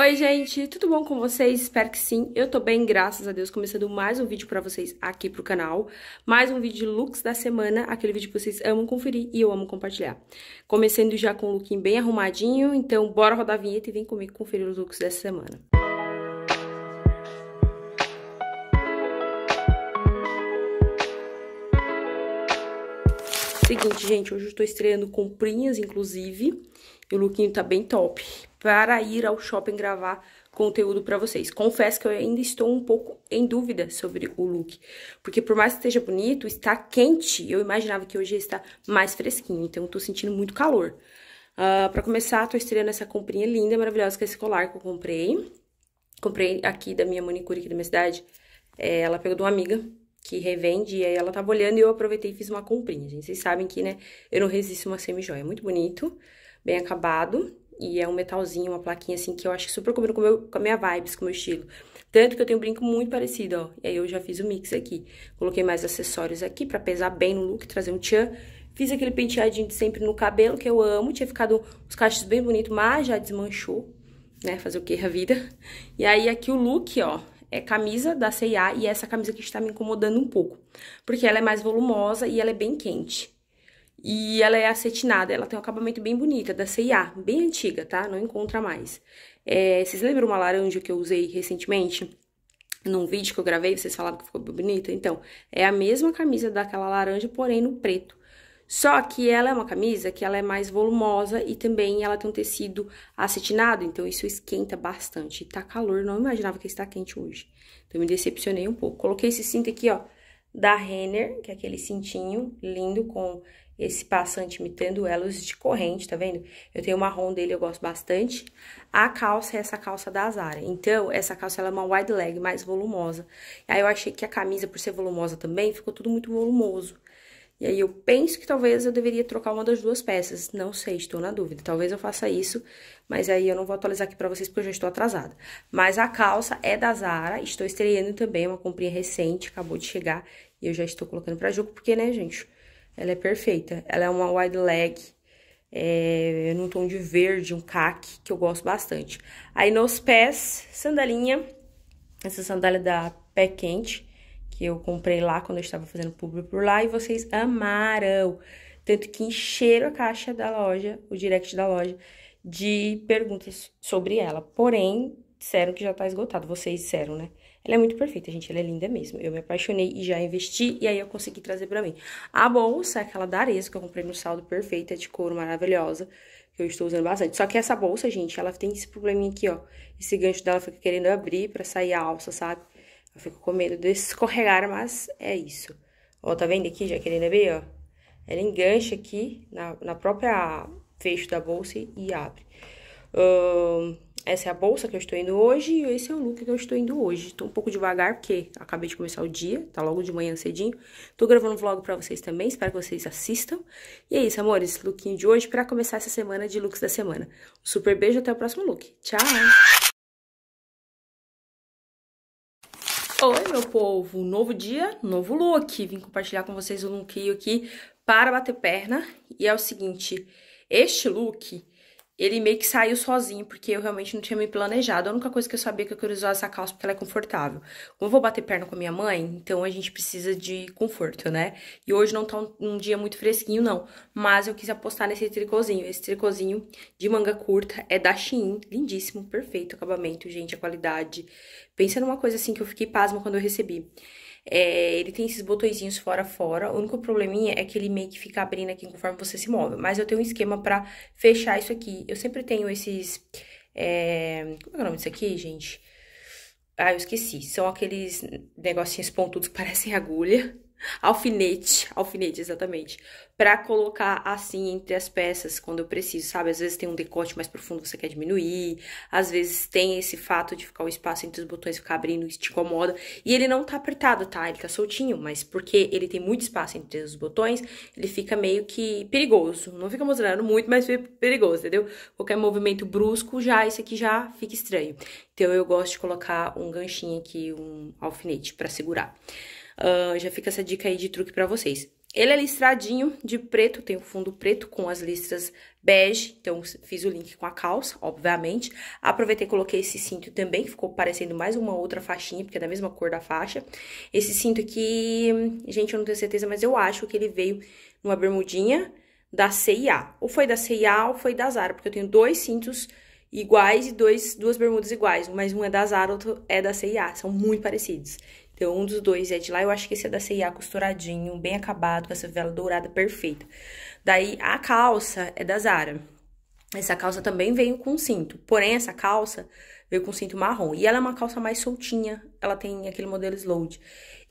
Oi, gente, tudo bom com vocês? Espero que sim. Eu tô bem, graças a Deus, começando mais um vídeo pra vocês aqui pro canal. Mais um vídeo de looks da semana, aquele vídeo que vocês amam conferir e eu amo compartilhar. Começando já com um lookinho bem arrumadinho, então bora rodar a vinheta e vem comigo conferir os looks dessa semana. Seguinte, gente, hoje eu tô estreando comprinhas, inclusive. E o lookinho tá bem top para ir ao shopping gravar conteúdo para vocês. Confesso que eu ainda estou um pouco em dúvida sobre o look, porque por mais que esteja bonito, está quente. Eu imaginava que hoje está mais fresquinho, então eu tô sentindo muito calor. Uh, ah, para começar, tô estreando essa comprinha linda, maravilhosa, que é esse colar que eu comprei. Comprei aqui da minha manicure aqui da minha cidade. É, ela pegou de uma amiga que revende, e aí ela tava olhando e eu aproveitei e fiz uma comprinha, gente. Vocês sabem que, né, eu não resisto uma semi-joia. É muito bonito bem acabado. E é um metalzinho, uma plaquinha assim, que eu acho que super combina com, meu, com a minha vibes, com o meu estilo. Tanto que eu tenho um brinco muito parecido, ó. E aí eu já fiz o mix aqui. Coloquei mais acessórios aqui pra pesar bem no look, trazer um tchan. Fiz aquele penteadinho de sempre no cabelo, que eu amo. Tinha ficado os cachos bem bonitos, mas já desmanchou, né? Fazer o que? A vida. E aí aqui o look, ó, é camisa da C&A e essa camisa que está me incomodando um pouco. Porque ela é mais volumosa e ela é bem quente. E ela é acetinada, ela tem um acabamento bem bonito, é da CIA, bem antiga, tá? Não encontra mais. É, vocês lembram uma laranja que eu usei recentemente? Num vídeo que eu gravei, vocês falaram que ficou bem bonita? Então, é a mesma camisa daquela laranja, porém no preto. Só que ela é uma camisa que ela é mais volumosa e também ela tem um tecido acetinado, então isso esquenta bastante. Tá calor, não imaginava que está quente hoje. Então me decepcionei um pouco. Coloquei esse cinto aqui, ó, da Renner, que é aquele cintinho lindo com esse passante imitando elos de corrente, tá vendo? Eu tenho o marrom dele, eu gosto bastante. A calça é essa calça da Zara. Então, essa calça ela é uma wide leg, mais volumosa. Aí eu achei que a camisa, por ser volumosa também, ficou tudo muito volumoso. E aí eu penso que talvez eu deveria trocar uma das duas peças. Não sei, estou na dúvida. Talvez eu faça isso, mas aí eu não vou atualizar aqui para vocês porque eu já estou atrasada. Mas a calça é da Zara, estou estreando também, é uma comprinha recente, acabou de chegar e eu já estou colocando para jogo porque, né, gente? Ela é perfeita. Ela é uma wide leg, é, num tom de verde, um caque, que eu gosto bastante. Aí nos pés, sandalinha, essa sandália da Pé Quente, que eu comprei lá quando eu estava fazendo público por lá, e vocês amaram. Tanto que encheram a caixa da loja, o direct da loja, de perguntas sobre ela. Porém, disseram que já tá esgotado. Vocês disseram, né? Ela é muito perfeita, gente. Ela é linda mesmo. Eu me apaixonei e já investi. E aí eu consegui trazer pra mim. A bolsa, é aquela da Arezzo, que eu comprei no saldo perfeita, de couro maravilhosa. Que eu estou usando bastante. Só que essa bolsa, gente, ela tem esse probleminha aqui, ó. Esse gancho dela fica querendo abrir pra sair a alça, sabe? Eu fico com medo de escorregar, mas é isso. Ó, tá vendo aqui? Já querendo abrir, ó. Ela engancha aqui na, na própria fecho da bolsa e abre. Ahn... Um essa é a bolsa que eu estou indo hoje e esse é o look que eu estou indo hoje. Tô um pouco devagar porque acabei de começar o dia, tá logo de manhã cedinho. Tô gravando um vlog pra vocês também, espero que vocês assistam. E é isso, amores, lookinho de hoje pra começar essa semana de looks da semana. Um super beijo, até o próximo look. Tchau! Oi, meu povo! Novo dia, novo look. Vim compartilhar com vocês o lookinho look aqui para bater perna. E é o seguinte, este look ele meio que saiu sozinho, porque eu realmente não tinha me planejado. A única coisa que eu sabia é que eu queria usar essa calça porque ela é confortável. Como eu vou bater perna com a minha mãe, então a gente precisa de conforto, né? E hoje não tá um, um dia muito fresquinho, não. Mas eu quis apostar nesse tricôzinho. Esse tricôzinho de manga curta é da Shein. Lindíssimo, perfeito acabamento, gente, a qualidade. Pensa numa coisa assim que eu fiquei pasma quando eu recebi. É, ele tem esses botõezinhos fora fora. O único probleminha é que ele meio que fica abrindo aqui conforme você se move. Mas eu tenho um esquema pra fechar isso aqui. Eu sempre tenho esses... É... Como é o nome disso aqui, gente? Ah, eu esqueci. São aqueles negocinhos pontudos que parecem agulha alfinete, alfinete, exatamente, para colocar assim entre as peças quando eu preciso, sabe? Às vezes tem um decote mais profundo que você quer diminuir, às vezes tem esse fato de ficar o um espaço entre os botões ficar abrindo, isso te incomoda. E ele não tá apertado, tá? Ele tá soltinho, mas porque ele tem muito espaço entre os botões, ele fica meio que perigoso. Não fica mostrando muito, mas fica perigoso, entendeu? Qualquer movimento brusco, já esse aqui já fica estranho. Então eu gosto de colocar um ganchinho aqui, um alfinete para segurar. Uh, já fica essa dica aí de truque para vocês. Ele é listradinho de preto, tem o um fundo preto com as listras bege, então fiz o link com a calça, obviamente. Aproveitei e coloquei esse cinto também, que ficou parecendo mais uma outra faixinha, porque é da mesma cor da faixa. Esse cinto aqui, gente, eu não tenho certeza, mas eu acho que ele veio numa bermudinha da CIA. Ou foi da CIA ou foi da Zara, porque eu tenho dois cintos iguais e dois, duas bermudas iguais, mas um é da Zara, outro é da C&A, são muito parecidos. Então, um dos dois é de lá, eu acho que esse é da C&A, costuradinho, bem acabado, com essa vela dourada perfeita. Daí, a calça é da Zara. Essa calça também veio com cinto, porém, essa calça veio com cinto marrom. E ela é uma calça mais soltinha, ela tem aquele modelo Slode.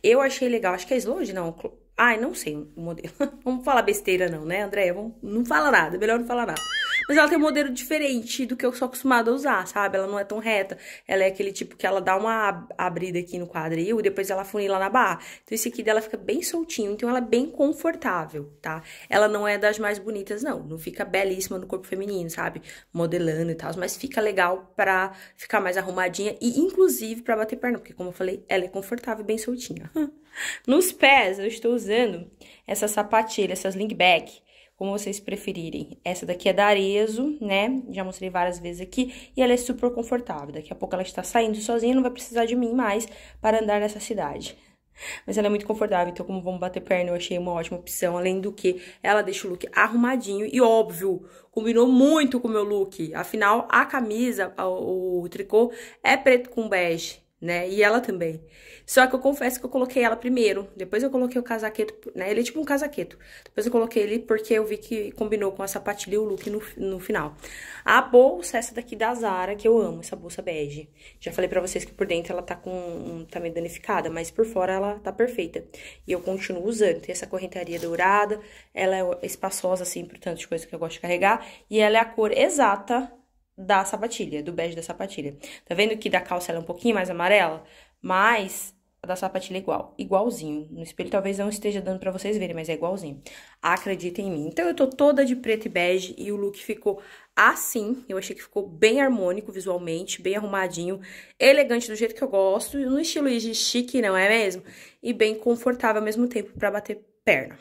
Eu achei legal, acho que é Slode, não, ai, não sei o modelo. vamos falar besteira não, né, Andréia? Vamos... Não fala nada, melhor não falar nada. Mas ela tem um modelo diferente do que eu sou acostumada a usar, sabe? Ela não é tão reta. Ela é aquele tipo que ela dá uma abrida aqui no quadril e depois ela funila na barra. Então esse aqui dela fica bem soltinho, então ela é bem confortável, tá? Ela não é das mais bonitas, não. Não fica belíssima no corpo feminino, sabe? Modelando e tal, mas fica legal pra ficar mais arrumadinha e inclusive pra bater perna, porque como eu falei, ela é confortável e bem soltinha. Nos pés, eu estou usando essa sapatilha, essas link bag como vocês preferirem. Essa daqui é da Arezo, né? Já mostrei várias vezes aqui, e ela é super confortável. Daqui a pouco ela está saindo sozinha, não vai precisar de mim mais para andar nessa cidade. Mas ela é muito confortável, então como vamos bater perna, eu achei uma ótima opção. Além do que, ela deixa o look arrumadinho e óbvio, combinou muito com o meu look. Afinal, a camisa, o, o tricô é preto com bege né? E ela também. Só que eu confesso que eu coloquei ela primeiro, depois eu coloquei o casaqueto, né? Ele é tipo um casaqueto. Depois eu coloquei ele porque eu vi que combinou com a sapatilha e o look no, no final. A bolsa, essa daqui da Zara, que eu amo, essa bolsa bege. Já falei pra vocês que por dentro ela tá com tá meio danificada, mas por fora ela tá perfeita. E eu continuo usando. Tem essa correntaria dourada, ela é espaçosa, assim, por tanto de coisa que eu gosto de carregar. E ela é a cor exata da sapatilha, do bege da sapatilha. Tá vendo que da calça ela é um pouquinho mais amarela? Mas a da sapatilha é igual, igualzinho. No espelho talvez não esteja dando para vocês verem, mas é igualzinho. Acreditem em mim. Então eu tô toda de preto e bege e o look ficou assim. Eu achei que ficou bem harmônico visualmente, bem arrumadinho, elegante do jeito que eu gosto, no estilo de chique, não é mesmo? E bem confortável ao mesmo tempo para bater perna.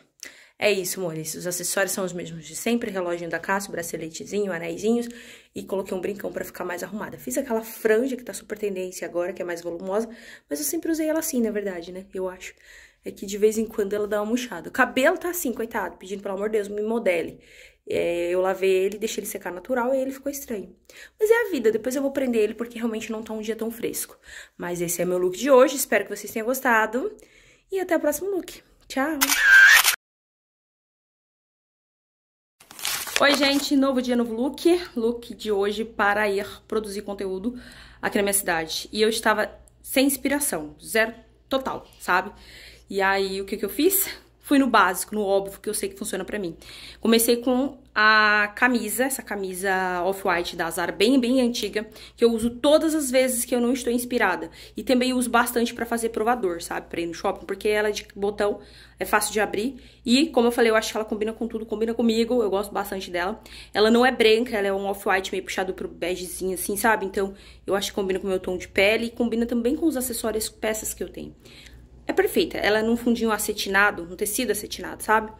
É isso, amores. Os acessórios são os mesmos de sempre. relógio da Cássio, braceletezinho, anéisinhos. E coloquei um brincão pra ficar mais arrumada. Fiz aquela franja que tá super tendência agora, que é mais volumosa. Mas eu sempre usei ela assim, na verdade, né? Eu acho. É que de vez em quando ela dá uma murchada. O cabelo tá assim, coitado. Pedindo, pelo amor de Deus, me modele. É, eu lavei ele, deixei ele secar natural e ele ficou estranho. Mas é a vida, depois eu vou prender ele porque realmente não tá um dia tão fresco. Mas esse é meu look de hoje, espero que vocês tenham gostado. E até o próximo look. Tchau! Oi, gente, novo dia, novo look. Look de hoje para ir produzir conteúdo aqui na minha cidade. E eu estava sem inspiração, zero total, sabe? E aí, o que, que eu fiz? Fui no básico, no óbvio, que eu sei que funciona pra mim. Comecei com a camisa, essa camisa off-white da Zara, bem, bem antiga, que eu uso todas as vezes que eu não estou inspirada. E também uso bastante pra fazer provador, sabe? Pra ir no shopping, porque ela é de botão, é fácil de abrir. E, como eu falei, eu acho que ela combina com tudo, combina comigo, eu gosto bastante dela. Ela não é branca, ela é um off-white meio puxado pro begezinho, assim, sabe? Então, eu acho que combina com o meu tom de pele e combina também com os acessórios, peças que eu tenho é perfeita. Ela é num fundinho acetinado, um tecido acetinado, sabe?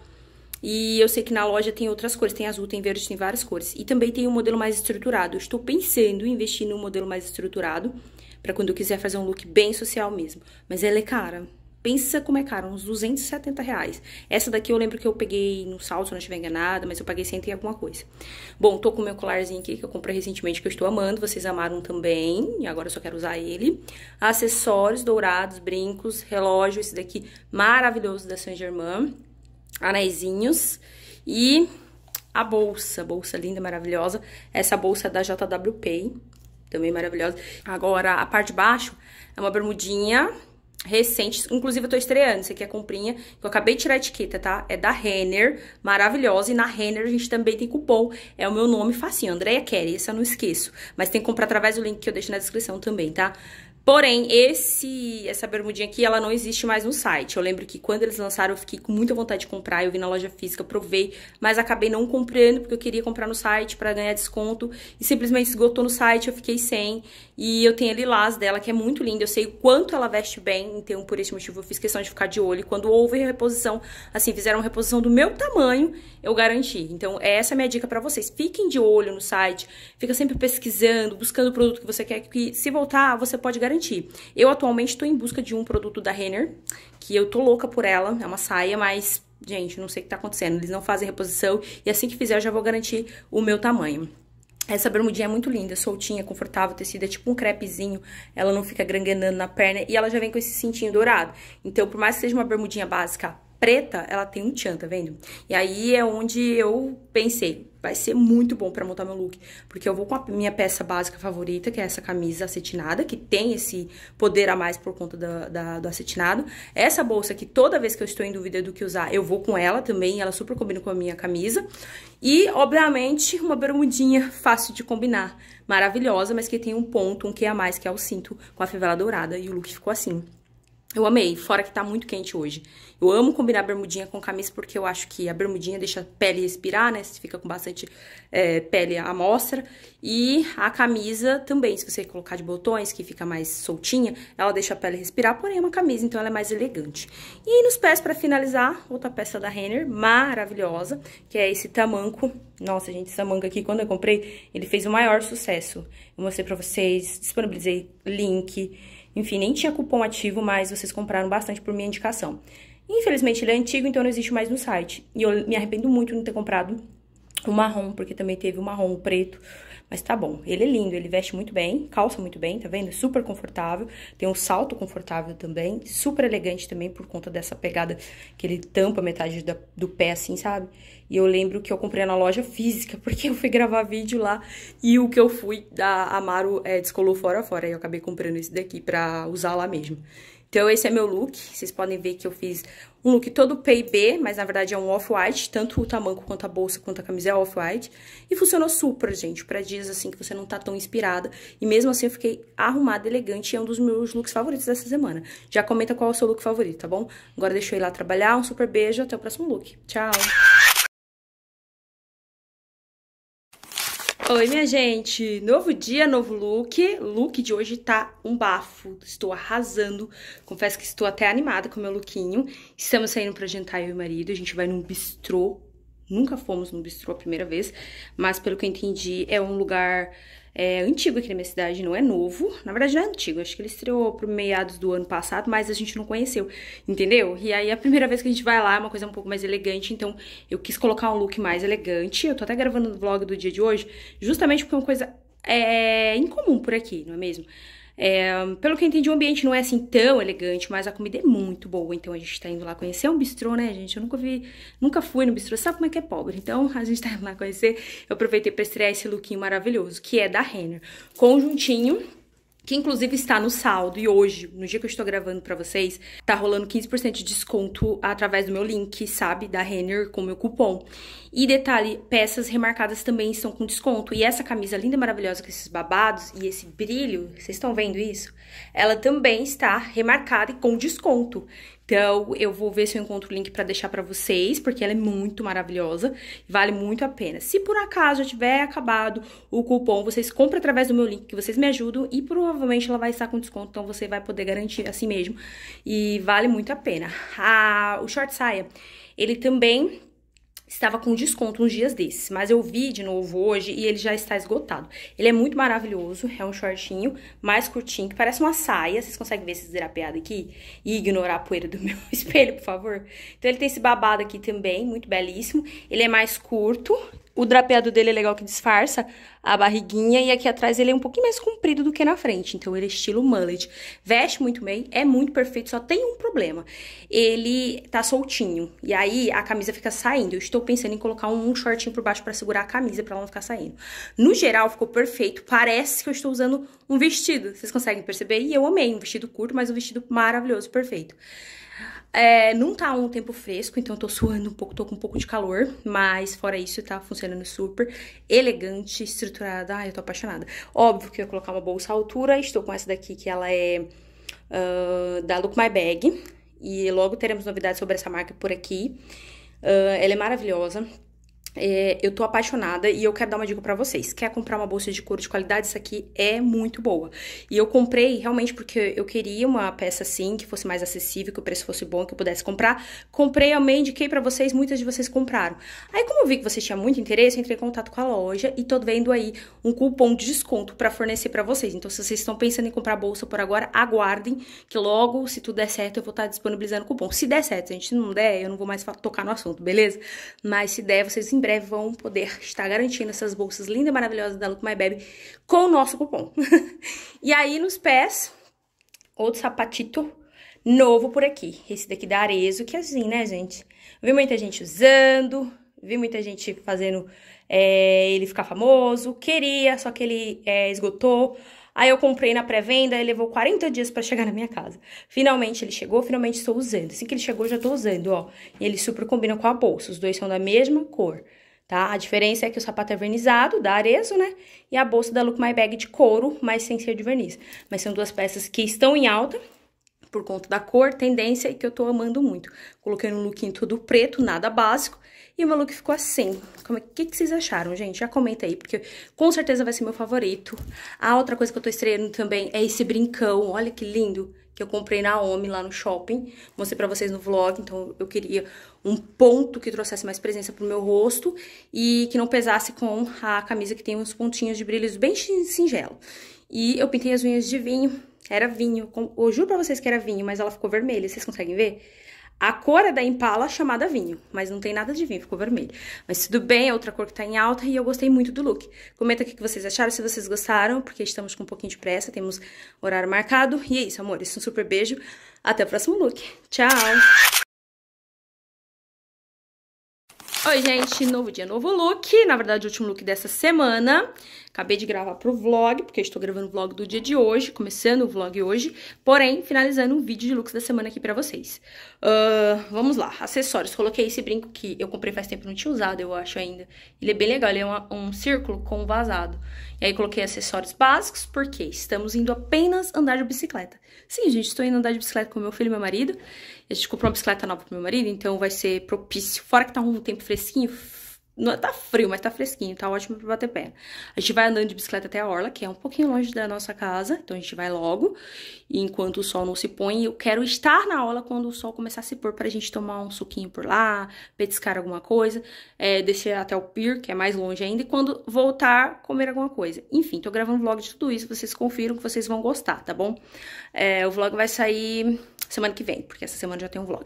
E eu sei que na loja tem outras cores, tem azul, tem verde, tem várias cores. E também tem um modelo mais estruturado. Eu estou pensando em investir num modelo mais estruturado, para quando eu quiser fazer um look bem social mesmo. Mas ela é cara, Pensa como é caro, uns 270 reais. Essa daqui eu lembro que eu peguei no salto, se não estiver enganada, mas eu paguei 100 e alguma coisa. Bom, tô com meu colarzinho aqui que eu comprei recentemente, que eu estou amando. Vocês amaram também, e agora eu só quero usar ele. Acessórios dourados, brincos, relógio, esse daqui maravilhoso da Saint Germain. Anezinhos e a bolsa, bolsa linda, maravilhosa. Essa bolsa é da JW Pay, também maravilhosa. Agora, a parte de baixo é uma bermudinha recentes, inclusive eu tô estreando, isso aqui é comprinha, que eu acabei de tirar a etiqueta, tá? É da Renner, maravilhosa, e na Renner a gente também tem cupom, é o meu nome facinho, Andréia Kelly, isso eu não esqueço, mas tem que comprar através do link que eu deixo na descrição também, tá? Porém, esse essa bermudinha aqui, ela não existe mais no site. Eu lembro que quando eles lançaram, eu fiquei com muita vontade de comprar, eu vi na loja física, provei, mas acabei não comprando porque eu queria comprar no site para ganhar desconto e simplesmente esgotou no site, eu fiquei sem. E eu tenho a lilás dela, que é muito linda, eu sei o quanto ela veste bem, então por esse motivo eu fiz questão de ficar de olho. E quando houve reposição, assim, fizeram uma reposição do meu tamanho, eu garanti. Então, essa é a minha dica para vocês. Fiquem de olho no site, fica sempre pesquisando, buscando o produto que você quer, que se voltar, você pode garantir garantir. Eu atualmente estou em busca de um produto da Renner, que eu tô louca por ela, é uma saia, mas, gente, não sei o que tá acontecendo, eles não fazem reposição e assim que fizer eu já vou garantir o meu tamanho. Essa bermudinha é muito linda, soltinha, confortável, tecido é tipo um crepezinho, ela não fica granganando na perna e ela já vem com esse cintinho dourado. Então, por mais que seja uma bermudinha básica preta, ela tem um tchan, tá vendo? E aí é onde eu pensei, vai ser muito bom para montar meu look, porque eu vou com a minha peça básica favorita, que é essa camisa acetinada, que tem esse poder a mais por conta da, da, do acetinado. Essa bolsa que toda vez que eu estou em dúvida do que usar, eu vou com ela também, ela super combina com a minha camisa. E, obviamente, uma bermudinha fácil de combinar, maravilhosa, mas que tem um ponto, um que a mais, que é o cinto com a fivela dourada, e o look ficou assim. Eu amei, fora que tá muito quente hoje. Eu amo combinar bermudinha com camisa porque eu acho que a bermudinha deixa a pele respirar, né? Você fica com bastante é, pele à mostra. E a camisa também, se você colocar de botões, que fica mais soltinha, ela deixa a pele respirar, porém é uma camisa, então ela é mais elegante. E nos pés, pra finalizar, outra peça da Renner, maravilhosa, que é esse tamanco. Nossa, gente, essa manga aqui, quando eu comprei, ele fez o maior sucesso. Eu mostrei pra vocês, disponibilizei link... Enfim, nem tinha cupom ativo, mas vocês compraram bastante por minha indicação. Infelizmente, ele é antigo, então não existe mais no site. E eu me arrependo muito de não ter comprado o marrom, porque também teve o marrom, o preto. Mas tá bom, ele é lindo, ele veste muito bem, calça muito bem, tá vendo? É super confortável, tem um salto confortável também, super elegante também por conta dessa pegada que ele tampa metade da, do pé, assim, sabe? E eu lembro que eu comprei na loja física, porque eu fui gravar vídeo lá e o que eu fui da Amaro é, descolou fora fora. E eu acabei comprando esse daqui pra usar lá mesmo. Então, esse é meu look. Vocês podem ver que eu fiz um look todo P&B, mas na verdade é um off-white. Tanto o tamanho quanto a bolsa, quanto a camisa é off-white. E funcionou super, gente, pra dias assim que você não tá tão inspirada. E mesmo assim eu fiquei arrumada, elegante. E é um dos meus looks favoritos dessa semana. Já comenta qual é o seu look favorito, tá bom? Agora deixa eu ir lá trabalhar. Um super beijo. Até o próximo look. Tchau! Oi, minha gente! Novo dia, novo look. Look de hoje tá um bafo. Estou arrasando. Confesso que estou até animada com o meu lookinho. Estamos saindo pra jantar eu e o marido. A gente vai num bistrô. Nunca fomos num bistrô a primeira vez, mas pelo que eu entendi, é um lugar é, antigo aqui na minha cidade, não é novo. Na verdade, não é antigo, acho que ele estreou pro meados do ano passado, mas a gente não conheceu, entendeu? E aí a primeira vez que a gente vai lá é uma coisa um pouco mais elegante, então eu quis colocar um look mais elegante. Eu tô até gravando o vlog do dia de hoje, justamente porque é uma coisa é, é incomum por aqui, não é mesmo? É, pelo que eu entendi, o ambiente não é assim tão elegante, mas a comida é muito boa. Então a gente tá indo lá conhecer um bistrô, né, gente? Eu nunca vi, nunca fui no bistrô, sabe como é que é pobre? Então a gente tá indo lá conhecer. Eu aproveitei pra estrear esse lookinho maravilhoso, que é da Renner. Conjuntinho que inclusive está no saldo. E hoje, no dia que eu estou gravando para vocês, tá rolando 15% de desconto através do meu link, sabe? Da Renner com meu cupom. E detalhe, peças remarcadas também estão com desconto. E essa camisa linda, maravilhosa com esses babados e esse brilho, vocês estão vendo isso? Ela também está remarcada e com desconto. Então, eu vou ver se eu encontro o link para deixar para vocês, porque ela é muito maravilhosa, vale muito a pena. Se por acaso já tiver acabado o cupom, vocês compram através do meu link, que vocês me ajudam, e provavelmente ela vai estar com desconto, então você vai poder garantir assim mesmo, e vale muito a pena. Ah, o short saia, ele também estava com desconto uns dias desses, mas eu vi de novo hoje e ele já está esgotado. Ele é muito maravilhoso, é um shortinho mais curtinho, que parece uma saia, vocês conseguem ver esse desdrapeado aqui? E ignorar a poeira do meu espelho, por favor? Então ele tem esse babado aqui também, muito belíssimo. Ele é mais curto, o drapeado dele é legal que disfarça a barriguinha e aqui atrás ele é um pouquinho mais comprido do que na frente, então ele é estilo mullet. Veste muito bem, é muito perfeito, só tem um problema. Ele tá soltinho e aí a camisa fica saindo. Eu estou pensando em colocar um, shortinho por baixo para segurar a camisa para ela não ficar saindo. No geral ficou perfeito, parece que eu estou usando um vestido, vocês conseguem perceber? E eu amei, um vestido curto, mas um vestido maravilhoso, perfeito. É, não tá um tempo fresco, então eu tô suando um pouco, tô com um pouco de calor, mas fora isso tá funcionando super. Elegante, estruturada, ai eu tô apaixonada. Óbvio que eu ia colocar uma bolsa à altura, estou com essa daqui que ela é uh, da Look My Bag. E logo teremos novidades sobre essa marca por aqui. Uh, ela é maravilhosa, é, eu tô apaixonada e eu quero dar uma dica para vocês. Quer comprar uma bolsa de couro de qualidade? Isso aqui é muito boa. E eu comprei realmente porque eu queria uma peça assim, que fosse mais acessível, que o preço fosse bom, que eu pudesse comprar. Comprei, amei, indiquei para vocês, muitas de vocês compraram. Aí, como eu vi que vocês tinham muito interesse, eu entrei em contato com a loja e tô vendo aí um cupom de desconto para fornecer para vocês. Então, se vocês estão pensando em comprar bolsa por agora, aguardem que logo, se tudo der certo, eu vou estar disponibilizando o cupom. Se der certo, a gente, não der, eu não vou mais tocar no assunto, beleza? Mas se der, vocês em breve vão poder estar garantindo essas bolsas lindas e maravilhosas da Look My Baby com o nosso cupom. e aí, nos pés, outro sapatito novo por aqui. Esse daqui da Arezo, que é assim, né, gente? Vi muita gente usando, vi muita gente fazendo é, ele ficar famoso, queria, só que ele é, esgotou. Aí eu comprei na pré-venda, ele levou 40 dias para chegar na minha casa. Finalmente ele chegou, finalmente estou usando. Assim que ele chegou, já estou usando, ó. E ele super combina com a bolsa, os dois são da mesma cor, tá? A diferença é que o sapato é vernizado, da Arezo, né? E a bolsa da Look My Bag de couro, mas sem ser de verniz. Mas são duas peças que estão em alta, por conta da cor, tendência e que eu tô amando muito. Coloquei um lookinho todo preto, nada básico, e o meu look ficou assim. Como é que, que vocês acharam, gente? Já comenta aí, porque com certeza vai ser meu favorito. A outra coisa que eu tô estreando também é esse brincão. Olha que lindo que eu comprei na OMI lá no shopping. Mostrei pra vocês no vlog, então eu queria um ponto que trouxesse mais presença pro meu rosto e que não pesasse com a camisa que tem uns pontinhos de brilhos bem singelo. E eu pintei as unhas de vinho, era vinho, eu juro pra vocês que era vinho, mas ela ficou vermelha, vocês conseguem ver? A cor é da Impala chamada vinho, mas não tem nada de vinho, ficou vermelho. Mas tudo bem, é outra cor que tá em alta e eu gostei muito do look. Comenta aqui o que vocês acharam, se vocês gostaram, porque estamos com um pouquinho de pressa, temos horário marcado. E é isso, amores, um super beijo, até o próximo look. Tchau! Oi, gente, novo dia, novo look, na verdade o último look dessa semana. Acabei de gravar pro vlog, porque estou gravando o vlog do dia de hoje, começando o vlog hoje, porém, finalizando um vídeo de looks da semana aqui pra vocês. Uh, vamos lá, acessórios. Coloquei esse brinco que eu comprei faz tempo, não tinha usado, eu acho ainda. Ele é bem legal, ele é uma, um círculo com vazado. E aí coloquei acessórios básicos, porque estamos indo apenas andar de bicicleta. Sim, gente, estou indo andar de bicicleta com meu filho e meu marido. A gente comprou uma bicicleta nova pro meu marido, então vai ser propício. Fora que tá um tempo fresquinho, não, é, tá frio, mas tá fresquinho, tá ótimo pra bater pé. A gente vai andando de bicicleta até a orla, que é um pouquinho longe da nossa casa, então a gente vai logo, enquanto o sol não se põe. Eu quero estar na aula quando o sol começar a se pôr pra gente tomar um suquinho por lá, petiscar alguma coisa, é, descer até o pier, que é mais longe ainda, e quando voltar, comer alguma coisa. Enfim, tô gravando vlog de tudo isso, vocês confiram que vocês vão gostar, tá bom? É, o vlog vai sair semana que vem, porque essa semana já tem um vlog.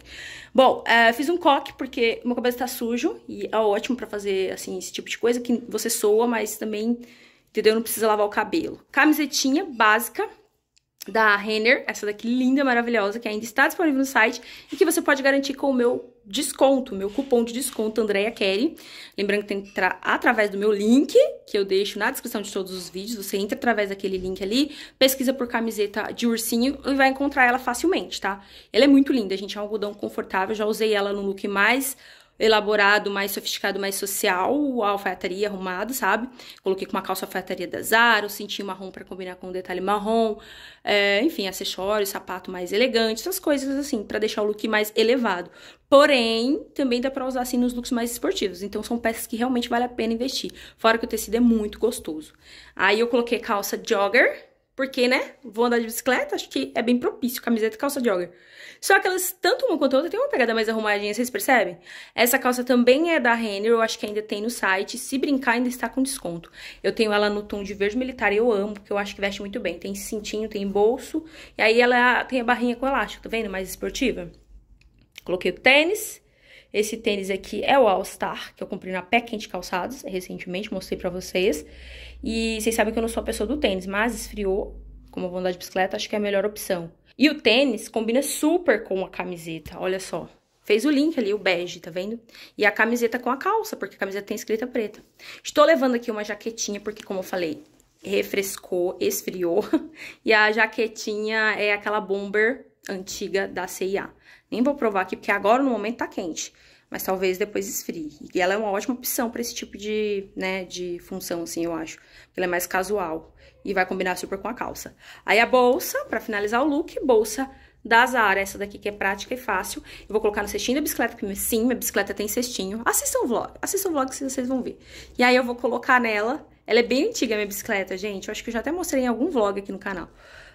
Bom, é, fiz um coque porque meu cabelo tá sujo e é ótimo pra fazer fazer, assim, esse tipo de coisa que você soa, mas também, entendeu? Não precisa lavar o cabelo. Camisetinha básica da Renner, essa daqui linda, maravilhosa, que ainda está disponível no site e que você pode garantir com o meu desconto, meu cupom de desconto Andrea Kelly. Lembrando que tem que entrar através do meu link, que eu deixo na descrição de todos os vídeos. Você entra através daquele link ali, pesquisa por camiseta de ursinho e vai encontrar ela facilmente, tá? Ela é muito linda, gente. É um algodão confortável. Já usei ela no look mais elaborado, mais sofisticado, mais social, a alfaiataria arrumado, sabe? Coloquei com uma calça alfaiataria da Zara, o cintinho marrom para combinar com o um detalhe marrom, é, enfim, acessórios, sapato mais elegante, essas coisas assim, para deixar o look mais elevado. Porém, também dá pra usar assim nos looks mais esportivos. Então, são peças que realmente vale a pena investir. Fora que o tecido é muito gostoso. Aí, eu coloquei calça jogger, porque, né? Vou andar de bicicleta, acho que é bem propício, camiseta e calça de jogger. Só que elas, tanto uma quanto outra, tem uma pegada mais arrumadinha, vocês percebem? Essa calça também é da Renner, eu acho que ainda tem no site. Se brincar, ainda está com desconto. Eu tenho ela no tom de verde militar e eu amo, porque eu acho que veste muito bem. Tem cintinho, tem bolso, e aí ela tem a barrinha com elástico, tá vendo? Mais esportiva. Coloquei o tênis. Esse tênis aqui é o All Star, que eu comprei na Pé Quente Calçados, recentemente, mostrei pra vocês. E vocês sabem que eu não sou a pessoa do tênis, mas esfriou, como eu vou andar de bicicleta, acho que é a melhor opção. E o tênis combina super com a camiseta, olha só. Fez o link ali, o bege, tá vendo? E a camiseta com a calça, porque a camiseta tem escrita preta. Estou levando aqui uma jaquetinha, porque como eu falei, refrescou, esfriou. E a jaquetinha é aquela bomber antiga da CIA. Nem vou provar aqui, porque agora no momento tá quente mas talvez depois esfrie. E ela é uma ótima opção para esse tipo de, né, de função, assim, eu acho. Ela é mais casual e vai combinar super com a calça. Aí a bolsa, para finalizar o look, bolsa da Zara, essa daqui que é prática e fácil. Eu vou colocar no cestinho da bicicleta, porque sim, minha bicicleta tem cestinho. Assistam o vlog, assistam o vlog que vocês vão ver. E aí eu vou colocar nela, ela é bem antiga a minha bicicleta, gente, eu acho que eu já até mostrei em algum vlog aqui no canal.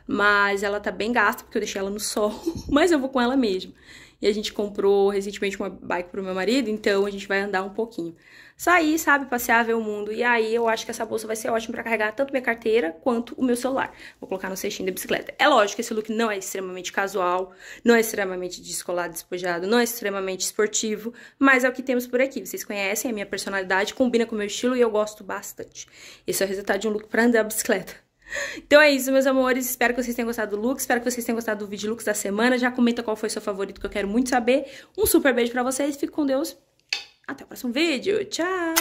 Mas ela tá bem gasta, porque eu deixei ela no sol, mas eu vou com ela mesmo. E a gente comprou recentemente uma bike pro meu marido, então a gente vai andar um pouquinho. Sair, sabe, passear, ver o mundo. E aí eu acho que essa bolsa vai ser ótima para carregar tanto minha carteira quanto o meu celular. Vou colocar no cestinho da bicicleta. É lógico que esse look não é extremamente casual, não é extremamente descolado, despojado, não é extremamente esportivo, mas é o que temos por aqui. Vocês conhecem a minha personalidade, combina com o meu estilo e eu gosto bastante. Esse é o resultado de um look para andar a bicicleta. Então é isso, meus amores. Espero que vocês tenham gostado do look. Espero que vocês tenham gostado do vídeo looks da semana. Já comenta qual foi seu favorito, que eu quero muito saber. Um super beijo pra vocês. Fico com Deus. Até o próximo vídeo. Tchau!